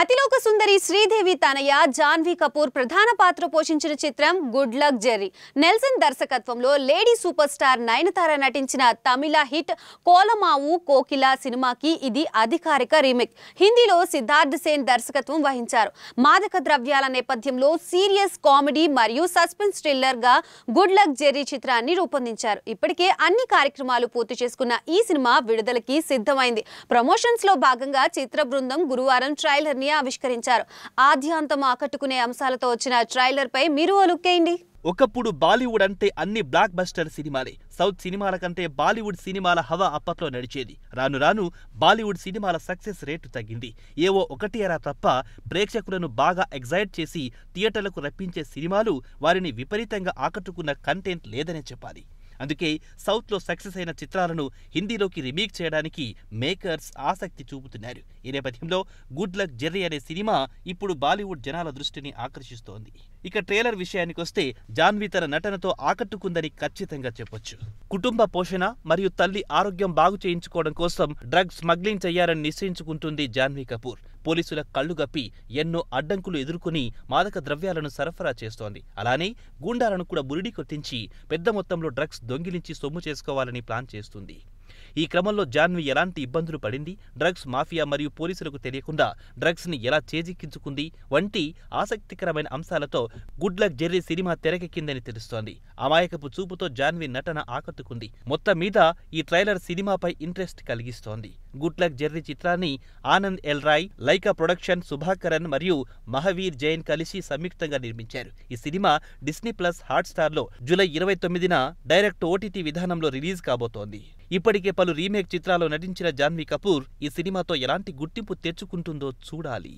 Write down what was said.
అతిలోక సుందరి శ్రీదేవి తనయ జాన్వీ కపూర్ ప్రధాన పాత్ర పోషించిన చిత్రం గుడ్ లక్ జెర్రీ నెల్సన్ దర్శకత్వంలో లేడీ సూపర్ స్టార్ నయనతార నటించిన తమిళ హిట్ కోలమావు కోకిల సినిమాకి ఇది అధికారిక రీమేక్ హిందీలో సిద్ధార్థ్ సేన్ దర్శకత్వం వహించారు మాదక ద్రవ్యాల నేపథ్యంలో సీరియస్ కామెడీ మరియు సస్పెన్స్ థ్రిల్లర్ గా గుడ్ లక్ జెర్రీ చిత్రాన్ని రూపొందించారు ఇప్పటికే అన్ని కార్యక్రమాలు పూర్తి చేసుకున్న ఈ సినిమా విడుదలకి సిద్ధమైంది ప్రమోషన్స్ లో భాగంగా చిత్ర బృందం గురువారం ట్రైలర్ ని ఆవిష్కరించారు ఆద్యాంతం ఆకట్టుకునే అంశాలతో వచ్చిన ట్రైలర్ పై మీరు లుక్కేయండి ఒకప్పుడు బాలీవుడ్ అంటే అన్ని బ్లాక్ బస్టర్ సినిమాలే సౌత్ సినిమాల కంటే బాలీవుడ్ సినిమాల హవ అప్పట్లో నడిచేది రాను రాను బాలీవుడ్ సినిమాల సక్సెస్ రేటు తగ్గింది ఏవో ఒకటి ఒకటియరా తప్ప ప్రేక్షకులను బాగా ఎగ్జైట్ చేసి థియేటర్లకు రప్పించే సినిమాలు వారిని విపరీతంగా ఆకట్టుకున్న కంటెంట్ లేదనే చెప్పాలి అందుకే సౌత్లో సక్సెస్ అయిన చిత్రాలను హిందీలోకి రీమేక్ చేయడానికి మేకర్స్ ఆసక్తి చూపుతున్నారు ఈ నేపథ్యంలో గుడ్ లక్ జెర్రీ అనే సినిమా ఇప్పుడు బాలీవుడ్ జనాల దృష్టిని ఆకర్షిస్తోంది ఇక ట్రైలర్ విషయానికి వస్తే జాన్వి తన నటనతో ఆకట్టుకుందని ఖచ్చితంగా చెప్పొచ్చు కుటుంబ పోషణ మరియు తల్లి ఆరోగ్యం బాగు చేయించుకోవడం కోసం డ్రగ్ స్మగ్లింగ్ చేయాలని నిశ్చయించుకుంటుంది జాన్వీ కపూర్ పోలీసుల కళ్ళు గప్పి ఎన్నో అడ్డంకులు ఎదుర్కొని మాదక ద్రవ్యాలను సరఫరా చేస్తోంది అలానే గూండాలను కూడా బురిడి కొట్టించి పెద్ద మొత్తంలో డ్రగ్స్ దొంగిలించి సొమ్ము చేసుకోవాలని ప్లాన్ చేస్తుంది ఈ క్రమంలో జాన్వి ఎలాంటి ఇబ్బందులు పడింది డ్రగ్స్ మాఫియా మరియు పోలీసులకు తెలియకుండా డ్రగ్స్ ని ఎలా చేజిక్కించుకుంది వంటి ఆసక్తికరమైన అంశాలతో గుడ్ లక్ జెర్రీ సినిమా తెరకెక్కిందని తెలుస్తోంది అమాయకపు చూపుతో జాన్వి నటన ఆకట్టుకుంది మొత్తం మీద ఈ ట్రైలర్ సినిమాపై ఇంట్రెస్ట్ కలిగిస్తోంది గుడ్ లక్ జర్నీ చిత్రాన్ని ఆనంద్ ఎల్రాయ్ లైకా ప్రొడక్షన్ సుభాకరన్ మరియు మహావీర్ జైన్ కలిసి సంయుక్తంగా నిర్మించారు ఈ సినిమా డిస్నీ ప్లస్ లో జూలై ఇరవై తొమ్మిదిన డైరెక్ట్ ఓటీటీ విధానంలో రిలీజ్ కాబోతోంది ఇప్పటికే పలు రీమేక్ చిత్రాల్లో నటించిన జాన్వీ కపూర్ ఈ సినిమాతో ఎలాంటి గుర్తింపు తెచ్చుకుంటుందో చూడాలి